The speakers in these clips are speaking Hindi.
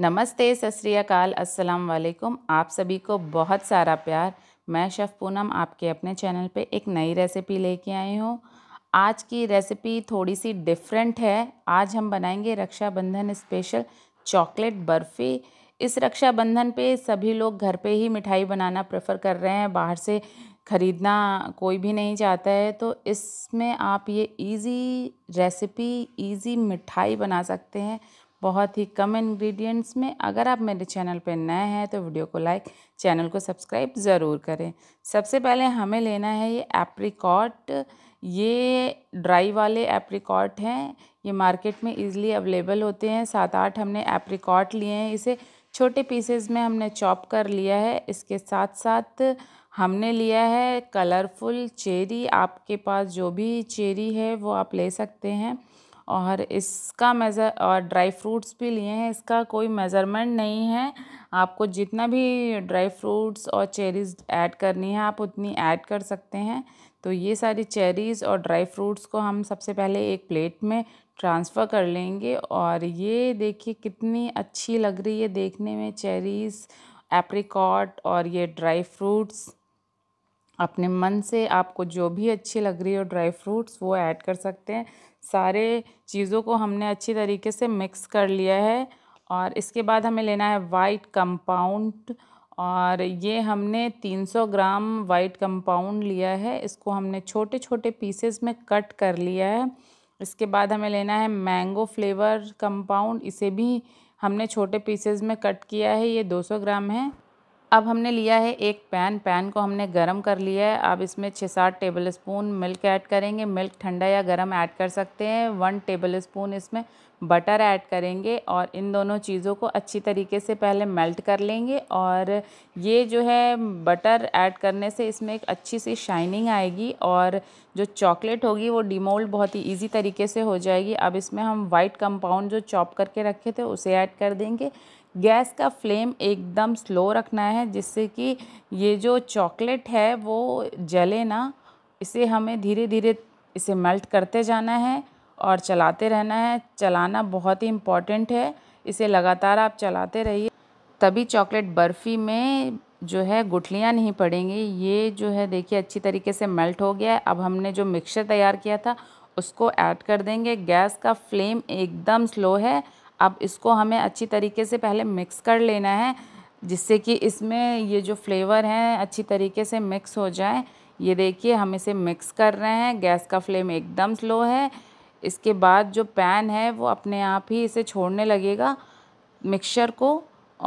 नमस्ते सत श्रीकाल अस्सलाम वालेकुम आप सभी को बहुत सारा प्यार मैं शेफ़ पूनम आपके अपने चैनल पे एक नई रेसिपी लेके आई हूँ आज की रेसिपी थोड़ी सी डिफरेंट है आज हम बनाएंगे रक्षाबंधन स्पेशल चॉकलेट बर्फ़ी इस रक्षाबंधन पे सभी लोग घर पे ही मिठाई बनाना प्रेफर कर रहे हैं बाहर से ख़रीदना कोई भी नहीं चाहता है तो इसमें आप ये इजी रेसिपी इजी मिठाई बना सकते हैं बहुत ही कम इंग्रेडिएंट्स में अगर आप मेरे चैनल पर नए हैं तो वीडियो को लाइक चैनल को सब्सक्राइब ज़रूर करें सबसे पहले हमें लेना है ये एप्रिकॉट ये ड्राई वाले एप्रिकॉट हैं ये मार्केट में इजीली अवेलेबल होते हैं सात आठ हमने एप्रिकॉट लिए हैं इसे छोटे पीसेस में हमने चॉप कर लिया है इसके साथ साथ हमने लिया है कलरफुल चेरी आपके पास जो भी चेरी है वो आप ले सकते हैं और इसका मेज़र और ड्राई फ्रूट्स भी लिए हैं इसका कोई मेज़रमेंट नहीं है आपको जितना भी ड्राई फ्रूट्स और चेरीज़ ऐड करनी है आप उतनी ऐड कर सकते हैं तो ये सारी चेरीज़ और ड्राई फ्रूट्स को हम सबसे पहले एक प्लेट में ट्रांसफ़र कर लेंगे और ये देखिए कितनी अच्छी लग रही है देखने में चेरीज़ एप्रिकॉट और ये ड्राई फ्रूट्स अपने मन से आपको जो भी अच्छी लग रही हो ड्राई फ्रूट्स वो ऐड कर सकते हैं सारे चीज़ों को हमने अच्छी तरीके से मिक्स कर लिया है और इसके बाद हमें लेना है वाइट कंपाउंड और ये हमने 300 ग्राम वाइट कंपाउंड लिया है इसको हमने छोटे छोटे पीसेस में कट कर लिया है इसके बाद हमें लेना है मैंगो फ्लेवर कंपाउंड इसे भी हमने छोटे पीसेस में कट किया है ये 200 ग्राम है अब हमने लिया है एक पैन पैन को हमने गरम कर लिया है अब इसमें छः सात टेबल स्पून मिल्क ऐड करेंगे मिल्क ठंडा या गरम ऐड कर सकते हैं वन टेबल स्पून इसमें बटर ऐड करेंगे और इन दोनों चीज़ों को अच्छी तरीके से पहले मेल्ट कर लेंगे और ये जो है बटर ऐड करने से इसमें एक अच्छी सी शाइनिंग आएगी और जो चॉकलेट होगी वो डिमोल्ड बहुत ही इजी तरीके से हो जाएगी अब इसमें हम वाइट कंपाउंड जो चॉप करके रखे थे उसे ऐड कर देंगे गैस का फ्लेम एकदम स्लो रखना है जिससे कि ये जो चॉकलेट है वो जले ना इसे हमें धीरे धीरे इसे मेल्ट करते जाना है और चलाते रहना है चलाना बहुत ही इम्पॉर्टेंट है इसे लगातार आप चलाते रहिए तभी चॉकलेट बर्फ़ी में जो है गुठलियाँ नहीं पड़ेंगी ये जो है देखिए अच्छी तरीके से मेल्ट हो गया है अब हमने जो मिक्सचर तैयार किया था उसको ऐड कर देंगे गैस का फ्लेम एकदम स्लो है अब इसको हमें अच्छी तरीके से पहले मिक्स कर लेना है जिससे कि इसमें ये जो फ्लेवर हैं अच्छी तरीके से मिक्स हो जाए ये देखिए हम इसे मिक्स कर रहे हैं गैस का फ्लेम एकदम स्लो है इसके बाद जो पैन है वो अपने आप ही इसे छोड़ने लगेगा मिक्सचर को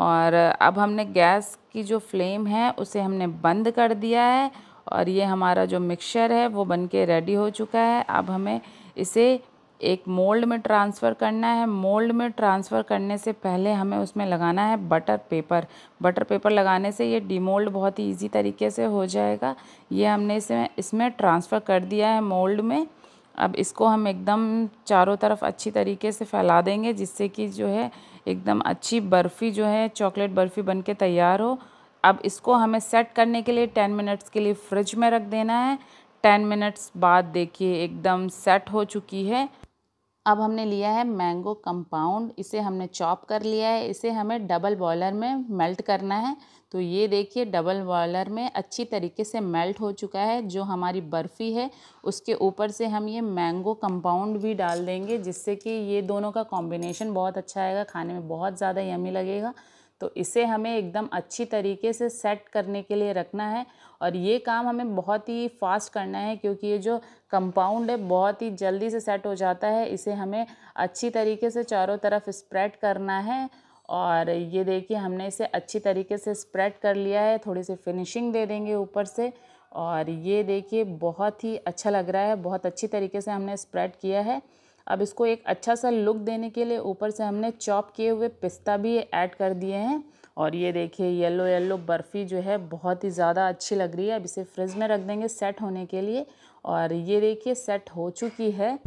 और अब हमने गैस की जो फ्लेम है उसे हमने बंद कर दिया है और ये हमारा जो मिक्सचर है वो बन के रेडी हो चुका है अब हमें इसे एक मोल्ड में ट्रांसफ़र करना है मोल्ड में ट्रांसफ़र करने से पहले हमें उसमें लगाना है बटर पेपर बटर पेपर लगाने से ये डीमोल्ड बहुत ही ईजी तरीके से हो जाएगा ये हमने इसमें इसमें ट्रांसफ़र कर दिया है मोल्ड में अब इसको हम एकदम चारों तरफ अच्छी तरीके से फैला देंगे जिससे कि जो है एकदम अच्छी बर्फ़ी जो है चॉकलेट बर्फ़ी बन के तैयार हो अब इसको हमें सेट करने के लिए टेन मिनट्स के लिए फ्रिज में रख देना है टेन मिनट्स बाद देखिए एकदम सेट हो चुकी है अब हमने लिया है मैंगो कंपाउंड इसे हमने चॉप कर लिया है इसे हमें डबल बॉयलर में मेल्ट करना है तो ये देखिए डबल बॉयलर में अच्छी तरीके से मेल्ट हो चुका है जो हमारी बर्फ़ी है उसके ऊपर से हम ये मैंगो कंपाउंड भी डाल देंगे जिससे कि ये दोनों का कॉम्बिनेशन बहुत अच्छा आएगा खाने में बहुत ज़्यादा यमी लगेगा तो इसे हमें एकदम अच्छी तरीके से सेट करने के लिए रखना है और ये काम हमें बहुत ही फास्ट करना है क्योंकि ये जो कंपाउंड है बहुत ही जल्दी से सेट हो जाता है इसे हमें अच्छी तरीके से चारों तरफ स्प्रेड करना है और ये देखिए हमने इसे अच्छी तरीके से स्प्रेड कर लिया है थोड़ी सी फिनिशिंग दे देंगे ऊपर से और ये देखिए बहुत ही अच्छा लग रहा है बहुत अच्छी तरीके से हमने स्प्रेड किया है अब इसको एक अच्छा सा लुक देने के लिए ऊपर से हमने चॉप किए हुए पिस्ता भी ऐड कर दिए हैं और ये देखिए येलो येलो बर्फ़ी जो है बहुत ही ज़्यादा अच्छी लग रही है अब इसे फ्रिज में रख देंगे सेट होने के लिए और ये देखिए सेट हो चुकी है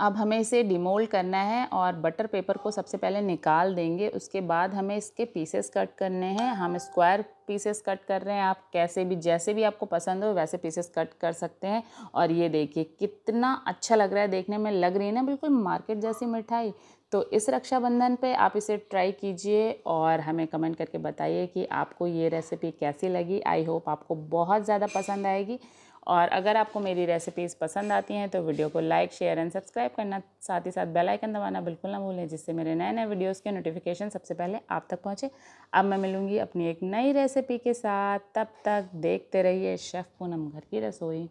अब हमें इसे डिमोल्ड करना है और बटर पेपर को सबसे पहले निकाल देंगे उसके बाद हमें इसके पीसेस कट करने हैं हम स्क्वायर पीसेस कट कर रहे हैं आप कैसे भी जैसे भी आपको पसंद हो वैसे पीसेस कट कर सकते हैं और ये देखिए कितना अच्छा लग रहा है देखने में लग रही है ना बिल्कुल मार्केट जैसी मिठाई तो इस रक्षाबंधन पे आप इसे ट्राई कीजिए और हमें कमेंट करके बताइए कि आपको ये रेसिपी कैसी लगी आई होप आपको बहुत ज़्यादा पसंद आएगी और अगर आपको मेरी रेसिपीज़ पसंद आती हैं तो वीडियो को लाइक शेयर एंड सब्सक्राइब करना साथ ही साथ बेल आइकन दबाना बिल्कुल ना भूलें जिससे मेरे नए नए वीडियोस के नोटिफिकेशन सबसे पहले आप तक पहुंचे अब मैं मिलूंगी अपनी एक नई रेसिपी के साथ तब तक देखते रहिए शेफ़ पूनम घर की रसोई